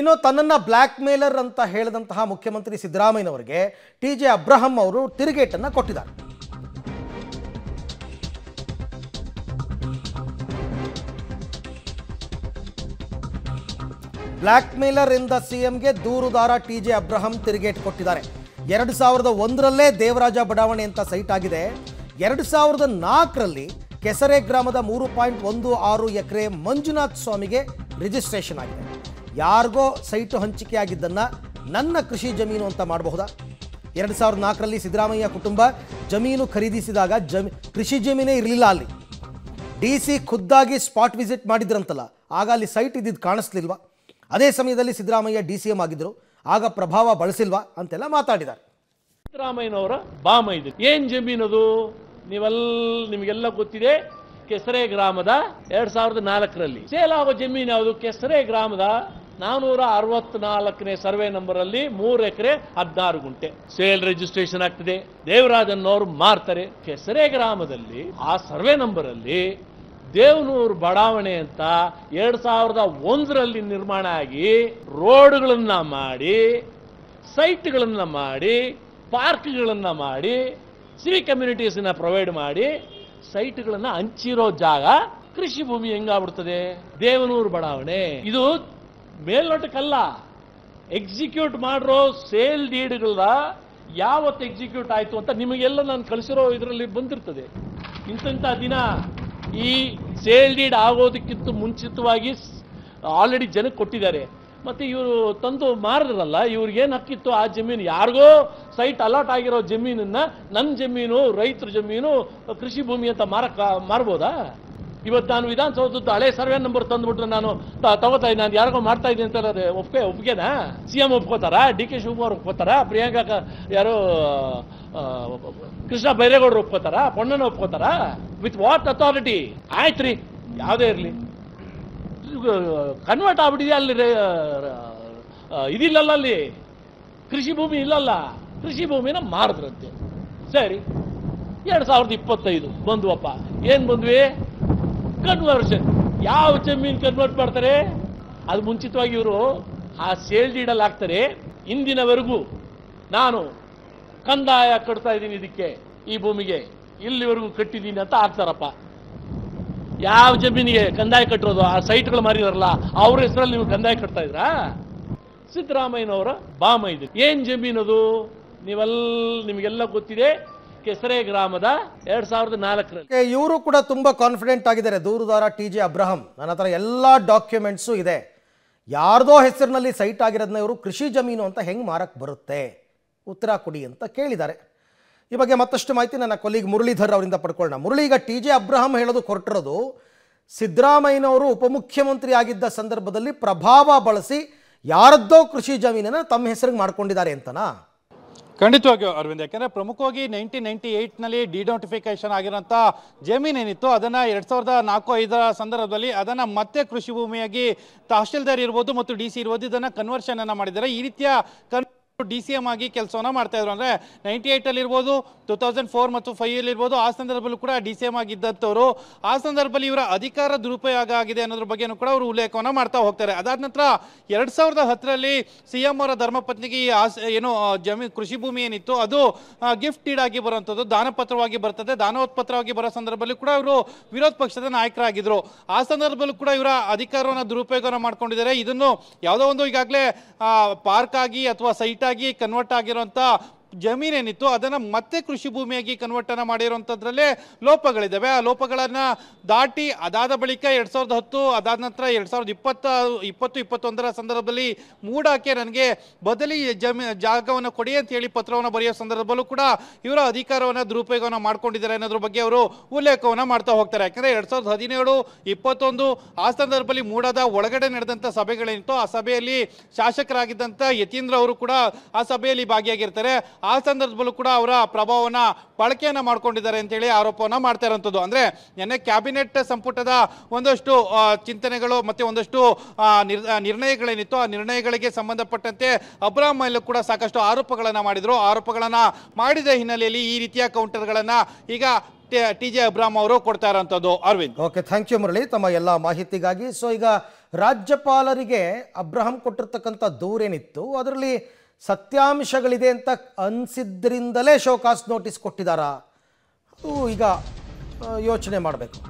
ಇನ್ನು ತನ್ನನ್ನು black mailer ಅಂತ ಹೇಳಿದಂತಹ ಮುಖ್ಯಮಂತ್ರಿ ಸಿದ್ದರಾಮಯ್ಯನವರಿಗೆ ಟಿ ಜೆ ಅಬ್ರಹಂ ಅವರು ತಿರುಗೇಟನ್ನು ಕೊಟ್ಟಿದ್ದಾರೆ ಬ್ಲ್ಯಾಕ್ ಮೇಲರ್ ಇಂದ ಸಿಎಂಗೆ ದೂರುದಾರ ಟಿ ಜೆ ಅಬ್ರಹಂ ತಿರುಗೇಟ್ ಕೊಟ್ಟಿದ್ದಾರೆ ಎರಡು ಸಾವಿರದ ಒಂದರಲ್ಲೇ ದೇವರಾಜ ಬಡಾವಣೆ ಅಂತ ಸೈಟ್ ಆಗಿದೆ ಎರಡು ಸಾವಿರದ ನಾಲ್ಕರಲ್ಲಿ ಕೆಸರೆ ಗ್ರಾಮದ ಮೂರು ಪಾಯಿಂಟ್ ಒಂದು ಆರು ಎಕರೆ ಮಂಜುನಾಥ್ ಸ್ವಾಮಿಗೆ ರಿಜಿಸ್ಟ್ರೇಷನ್ ಆಗಿದೆ ಯಾರಿಗೋ ಸೈಟು ಹಂಚಿಕೆಯಾಗಿದ್ದನ್ನು ನನ್ನ ಕೃಷಿ ಜಮೀನು ಅಂತ ಮಾಡಬಹುದಾ ಎರಡು ಸಾವಿರದ ನಾಲ್ಕರಲ್ಲಿ ಸಿದ್ದರಾಮಯ್ಯ ಕುಟುಂಬ ಜಮೀನು ಖರೀದಿಸಿದಾಗ ಜಮಿ ಕೃಷಿ ಜಮೀನೇ ಇರಲಿಲ್ಲ ಅಲ್ಲಿ ಡಿ ಸಿ ಖುದ್ದಾಗಿ ಸ್ಪಾಟ್ ವಿಸಿಟ್ ಮಾಡಿದ್ರಂತಲ್ಲ ಆಗ ಅಲ್ಲಿ ಸೈಟ್ ಇದ್ದಿದ್ದು ಕಾಣಿಸ್ಲಿಲ್ವ ಅದೇ ಸಮಯದಲ್ಲಿ ಸಿದ್ದರಾಮಯ್ಯ ಡಿ ಸಿ ಎಂ ಆಗಿದ್ದರು ಆಗ ಪ್ರಭಾವ ಬಳಸಿಲ್ವಾ ಅಂತೆಲ್ಲ ಮಾತಾಡಿದ್ದಾರೆ ಸಿದ್ದರಾಮಯ್ಯನವರ ಬಾಮ ಇದು ಏನು ಜಮೀನದು ನೀವೆಲ್ಲ ನಿಮಗೆಲ್ಲ ಗೊತ್ತಿದೆ ಕೆಸರೆ ಗ್ರಾಮದ ಎರಡ್ ಸಾವಿರದ ನಾಲ್ಕರಲ್ಲಿ ಸೇಲ್ ಆಗೋ ಜಮೀನು ಯಾವುದು ಕೆಸರೆ ಗ್ರಾಮದ ನಾನ್ನೂರ ಅರವತ್ನಾಲ್ಕನೇ ಸರ್ವೆ ನಂಬರಲ್ಲಿ ಮೂರು ಎಕರೆ ಹದಿನಾರು ಗುಂಟೆ ಸೇಲ್ ರಿಜಿಸ್ಟ್ರೇಷನ್ ಆಗ್ತದೆ ದೇವರಾಜನ್ನವರು ಮಾರ್ತಾರೆ ಕೆಸರೆ ಗ್ರಾಮದಲ್ಲಿ ಆ ಸರ್ವೆ ನಂಬರಲ್ಲಿ ದೇವನೂರು ಬಡಾವಣೆ ಅಂತ ಎರಡ್ ಸಾವಿರದ ಒಂದರಲ್ಲಿ ನಿರ್ಮಾಣ ಆಗಿ ರೋಡ್ಗಳನ್ನ ಮಾಡಿ ಸೈಟ್ಗಳನ್ನು ಮಾಡಿ ಪಾರ್ಕ್ಗಳನ್ನು ಮಾಡಿ ಸಿವಿ ಕಮ್ಯುನಿಟೀಸನ್ನ ಪ್ರೊವೈಡ್ ಮಾಡಿ ಸೈಟ್ಗಳನ್ನು ಹಂಚಿರೋ ಜಾಗ ಕೃಷಿ ಭೂಮಿ ಹೆಂಗಾಗ್ಬಿಡ್ತದೆ ದೇವನೂರು ಬಡಾವಣೆ ಇದು ಮೇಲ್ನೋಟಕ್ಕಲ್ಲ ಎಕ್ಸಿಕ್ಯೂಟ್ ಮಾಡಿರೋ ಸೇಲ್ ಡೀಡ್ಗಳನ್ನ ಯಾವತ್ತು ಎಕ್ಸಿಕ್ಯೂಟ್ ಆಯಿತು ಅಂತ ನಿಮಗೆಲ್ಲ ನಾನು ಕಳಿಸಿರೋ ಇದರಲ್ಲಿ ಬಂದಿರ್ತದೆ ಇಂಥ ದಿನ ಈ ಸೇಲ್ ಡೀಡ್ ಆಗೋದಕ್ಕಿಂತ ಮುಂಚಿತವಾಗಿ ಆಲ್ರೆಡಿ ಜನಕ್ಕೆ ಕೊಟ್ಟಿದ್ದಾರೆ ಮತ್ತು ಇವರು ತಂದು ಇವ್ರಿಗೆ ಇವ್ರಿಗೇನು ಹಕ್ಕಿತ್ತು ಆ ಜಮೀನು ಯಾರಿಗೋ ಸೈಟ್ ಅಲಾಟ್ ಆಗಿರೋ ಜಮೀನನ್ನು ನನ್ನ ಜಮೀನು ರೈತರ ಜಮೀನು ಕೃಷಿ ಭೂಮಿ ಅಂತ ಮಾರಕ್ಕ ಮಾರ್ಬೋದಾ ಇವತ್ತು ನಾನು ವಿಧಾನಸೌಧದ್ದು ಹಳೆ ಸರ್ವೆ ನಂಬರ್ ತಂದುಬಿಟ್ರೆ ನಾನು ತಗೋತಾ ನಾನು ಯಾರಿಗೋ ಮಾಡ್ತಾ ಇದ್ದೀನಿ ಅಂತ ಅದೇ ಒಪ್ಕೆ ಸಿ ಎಂ ಒಪ್ಕೋತಾರ ಡಿ ಕೆ ಶಿವಕುಮಾರ್ ಒಪ್ಕೋತಾರ ಪ್ರಿಯಾಂಕಾ ಯಾರು ಕೃಷ್ಣ ಬೈರೇಗೌಡರು ಒಪ್ಕೋತಾರ ಪೊಣ್ಣನ ಒಪ್ಕೋತಾರ ವಿತ್ ವಾಟ್ ಅಥಾರಿಟಿ ಆಯ್ತು ರೀ ಯಾವುದೇ ಇರಲಿ ಕನ್ವರ್ಟ್ ಆಗ್ಬಿಟ್ಟಿದೆ ಅಲ್ಲಿ ಇದಿಲ್ಲಲ್ಲ ಅಲ್ಲಿ ಕೃಷಿ ಭೂಮಿ ಇಲ್ಲಲ್ಲ ಕೃಷಿ ಭೂಮಿನ ಮಾರದ್ರಂತೆ ಸರಿ ಎರಡು ಸಾವಿರದ ಇಪ್ಪತ್ತೈದು ಬಂದ್ವಪ್ಪ ಏನು ಬಂದ್ವಿ ಕನ್ವರ್ಷನ್ ಯಾವ ಜಮೀನು ಕನ್ವರ್ಟ್ ಮಾಡ್ತಾರೆ ಅದು ಮುಂಚಿತವಾಗಿ ಇವರು ಆ ಸೇಲ್ ಡೀಡಲ್ಲಿ ಹಾಕ್ತಾರೆ ಇಂದಿನವರೆಗೂ ನಾನು ಕಂದಾಯ ಕಟ್ತಾ ಇದ್ದೀನಿ ಇದಕ್ಕೆ ಈ ಭೂಮಿಗೆ ಇಲ್ಲಿವರೆಗೂ ಕಟ್ಟಿದ್ದೀನಿ ಅಂತ ಹಾಕ್ತಾರಪ್ಪ ಯಾವ ಜಮೀನಿಗೆ ಕಂದಾಯ ಕಟ್ಟಿರೋದು ಆ ಸೈಟ್ಗಳು ಮಾರಿದಾರಲ್ಲ ಅವ್ರ ಹೆಸರಲ್ಲಿ ನೀವು ಕಂದಾಯ ಕಟ್ತಾ ಇದ್ರಾ ಸಿದ್ದರಾಮಯ್ಯನವರ ಬಾಮ ಇದು ಏನು ಜಮೀನದು ನೀವೆಲ್ಲ ನಿಮಗೆಲ್ಲ ಗೊತ್ತಿದೆ ಕೆಸರೆ ಗ್ರಾಮದ ಎರಡ್ ಸಾವಿರದ ನಾಲ್ಕರಲ್ಲಿ ಇವರು ಕೂಡ ತುಂಬಾ ಕಾನ್ಫಿಡೆಂಟ್ ಆಗಿದ್ದಾರೆ ದೂರುದಾರ ಟಿ ಜೆ ಅಬ್ರಹಂ ನನ್ನ ಹತ್ರ ಎಲ್ಲ ಡಾಕ್ಯುಮೆಂಟ್ಸು ಇದೆ ಯಾರ್ದೋ ಹೆಸರಿನಲ್ಲಿ ಸೈಟ್ ಆಗಿರೋದನ್ನ ಇವರು ಕೃಷಿ ಜಮೀನು ಅಂತ ಹೆಂಗ್ ಮಾರಕ್ಕೆ ಬರುತ್ತೆ ಉತ್ತರ ಕೊಡಿ ಅಂತ ಕೇಳಿದ್ದಾರೆ ಈ ಬಗ್ಗೆ ಮತ್ತಷ್ಟು ಮಾಹಿತಿ ನನ್ನ ಕೊಲ್ಲಿಗೆ ಮುರಳೀಧರ್ ಅವರಿಂದ ಪಡ್ಕೊಳ್ಳೋಣ ಮುರಳಿ ಈಗ ಟಿ ಜೆ ಅಬ್ರಹಂ ಹೇಳೋದು ಕೊರಟಿರೋದು ಸಿದ್ದರಾಮಯ್ಯನವರು ಉಪಮುಖ್ಯಮಂತ್ರಿ ಆಗಿದ್ದ ಸಂದರ್ಭದಲ್ಲಿ ಪ್ರಭಾವ ಬಳಸಿ ಯಾರದ್ದೋ ಕೃಷಿ ಜಮೀನನ್ನು ತಮ್ಮ ಹೆಸರಿಗೆ ಮಾಡ್ಕೊಂಡಿದ್ದಾರೆ ಅಂತನಾ ಖಂಡಿತವಾಗಿಯೂ ಅರವಿಂದ್ ಯಾಕೆಂದರೆ ಪ್ರಮುಖವಾಗಿ ನೈನ್ಟೀನ್ ನೈಂಟಿ ಏಯ್ಟ್ನಲ್ಲಿ ನೋಟಿಫಿಕೇಶನ್ ಆಗಿರೋಂಥ ಜಮೀನ್ ಏನಿತ್ತು ಅದನ್ನು ಎರಡು ಸಾವಿರದ ನಾಲ್ಕು ಐದರ ಸಂದರ್ಭದಲ್ಲಿ ಅದನ್ನು ಮತ್ತೆ ಕೃಷಿ ಭೂಮಿಯಾಗಿ ತಹಶೀಲ್ದಾರ್ ಇರ್ಬೋದು ಮತ್ತು ಡಿ ಸಿ ಇರ್ಬೋದು ಇದನ್ನು ಕನ್ವರ್ಷನನ್ನು ಮಾಡಿದ್ದಾರೆ ಈ ರೀತಿಯ ಕನ್ ಡಿ ಸಿ ಎಂ ಆಗಿ ಕೆಲಸವನ್ನ ಮಾಡ್ತಾ ಇದ್ರು ಅಂದ್ರೆ ನೈಂಟಿ ಏಟ್ ಅಲ್ಲಿ ಇರ್ಬೋದು ಟೂ ತೌಸಂಡ್ ಫೋರ್ ಮತ್ತು ಫೈವ್ ಅಲ್ಲಿ ಇರ್ಬೋದು ಆ ಸಂದರ್ಭದಲ್ಲೂ ಕೂಡ ಡಿ ಸಿ ಎಂ ಆಗಿದ್ದಂಥವ್ರು ಆ ಸಂದರ್ಭದಲ್ಲಿ ಇವರ ಅಧಿಕಾರ ದುರುಪಯೋಗ ಆಗಿದೆ ಅನ್ನೋದ್ರ ಬಗ್ಗೆನೂ ಕೂಡ ಅವರು ಉಲ್ಲೇಖವನ್ನು ಮಾಡ್ತಾ ಹೋಗ್ತಾರೆ ಅದಾದ ನಂತರ ಎರಡ್ ಸಾವಿರದ ಹತ್ತರಲ್ಲಿ ಸಿ ಎಂ ಅವರ ಧರ್ಮಪತ್ನಿಗೆ ಈ ಏನು ಜಮೀನ್ ಕೃಷಿ ಭೂಮಿ ಏನಿತ್ತು ಅದು ಗಿಫ್ಟ್ ಡೀಡ್ ಆಗಿ ಬರುವಂಥದ್ದು ದಾನಪತ್ರವಾಗಿ ಬರ್ತದೆ ದಾನೋತ್ಪತ್ರವಾಗಿ ಬರೋ ಸಂದರ್ಭದಲ್ಲಿ ಕೂಡ ಇವರು ವಿರೋಧ ಪಕ್ಷದ ನಾಯಕರಾಗಿದ್ರು ಆ ಸಂದರ್ಭದಲ್ಲೂ ಕೂಡ ಇವರ ಅಧಿಕಾರವನ್ನು ದುರುಪಯೋಗವನ್ನು ಮಾಡ್ಕೊಂಡಿದ್ದಾರೆ ಇದನ್ನು ಯಾವುದೋ ಒಂದು ಈಗಾಗಲೇ ಪಾರ್ಕ್ ಆಗಿ ಅಥವಾ ಸೈಟ್ ಡೈರೆಕ್ಟಾಗಿ ಕನ್ವರ್ಟ್ ಆಗಿರೋಂಥ ಜಮೀನೇನಿತ್ತು ಅದನ್ನು ಮತ್ತೆ ಕೃಷಿ ಭೂಮಿಯಾಗಿ ಕನ್ವರ್ಟನ್ನು ಮಾಡಿರುವಂಥದ್ರಲ್ಲೇ ಲೋಪಗಳಿದ್ದಾವೆ ಆ ಲೋಪಗಳನ್ನು ದಾಟಿ ಅದಾದ ಬಳಿಕ ಎರಡು ಸಾವಿರದ ಹತ್ತು ಅದಾದ ನಂತರ ಎರಡು ಸಾವಿರದ ಇಪ್ಪತ್ತ ಇಪ್ಪತ್ತು ಇಪ್ಪತ್ತೊಂದರ ಸಂದರ್ಭದಲ್ಲಿ ಮೂಡಾಕೆ ನನಗೆ ಬದಲಿ ಜಮೀ ಜಾಗವನ್ನು ಕೊಡಿ ಅಂತ ಹೇಳಿ ಪತ್ರವನ್ನು ಬರೆಯೋ ಸಂದರ್ಭದಲ್ಲೂ ಕೂಡ ಇವರ ಅಧಿಕಾರವನ್ನು ದುರುಪಯೋಗವನ್ನು ಮಾಡ್ಕೊಂಡಿದ್ದಾರೆ ಅನ್ನೋದ್ರ ಬಗ್ಗೆ ಅವರು ಉಲ್ಲೇಖವನ್ನು ಮಾಡ್ತಾ ಹೋಗ್ತಾರೆ ಯಾಕಂದರೆ ಎರಡು ಸಾವಿರದ ಹದಿನೇಳು ಇಪ್ಪತ್ತೊಂದು ಆ ಸಂದರ್ಭದಲ್ಲಿ ಮೂಡಾದ ಒಳಗಡೆ ನಡೆದಂಥ ಸಭೆಗಳೇನಿತ್ತು ಆ ಸಭೆಯಲ್ಲಿ ಶಾಸಕರಾಗಿದ್ದಂಥ ಯತೀಂದ್ರ ಅವರು ಕೂಡ ಆ ಸಭೆಯಲ್ಲಿ ಭಾಗಿಯಾಗಿರ್ತಾರೆ ಆ ಸಂದರ್ಭದಲ್ಲೂ ಕೂಡ ಅವರ ಪ್ರಭಾವವನ್ನು ಬಳಕೆಯನ್ನು ಮಾಡ್ಕೊಂಡಿದ್ದಾರೆ ಅಂತೇಳಿ ಆರೋಪವನ್ನು ಮಾಡ್ತಾ ಇರೋಂಥದ್ದು ಅಂದರೆ ನಿನ್ನೆ ಕ್ಯಾಬಿನೆಟ್ ಸಂಪುಟದ ಒಂದಷ್ಟು ಚಿಂತನೆಗಳು ಮತ್ತು ಒಂದಷ್ಟು ನಿರ್ಣಯಗಳೇನಿತ್ತು ಆ ನಿರ್ಣಯಗಳಿಗೆ ಸಂಬಂಧಪಟ್ಟಂತೆ ಅಬ್ರಾಹಂ ಕೂಡ ಸಾಕಷ್ಟು ಆರೋಪಗಳನ್ನು ಮಾಡಿದರು ಆರೋಪಗಳನ್ನು ಮಾಡಿದ ಹಿನ್ನೆಲೆಯಲ್ಲಿ ಈ ರೀತಿಯ ಕೌಂಟರ್ಗಳನ್ನು ಈಗ ಟಿ ಜೆ ಅಬ್ರಾಮ್ ಅವರು ಕೊಡ್ತಾ ಇರೋಂಥದ್ದು Arvind okay thank you Murali ತಮ್ಮ ಎಲ್ಲ ಮಾಹಿತಿಗಾಗಿ ಸೊ ಈಗ ರಾಜ್ಯಪಾಲರಿಗೆ ಅಬ್ರಹಂ ಕೊಟ್ಟಿರ್ತಕ್ಕಂಥ ದೂರೇನಿತ್ತು ಅದರಲ್ಲಿ ಸತ್ಯಾಂಶಗಳಿದೆ ಅಂತ ಅನಿಸಿದ್ರಿಂದಲೇ ಶೋಕಾಸ್ ನೋಟಿಸ್ ಕೊಟ್ಟಿದ್ದಾರಾ ಅದು ಈಗ ಯೋಚನೆ ಮಾಡಬೇಕು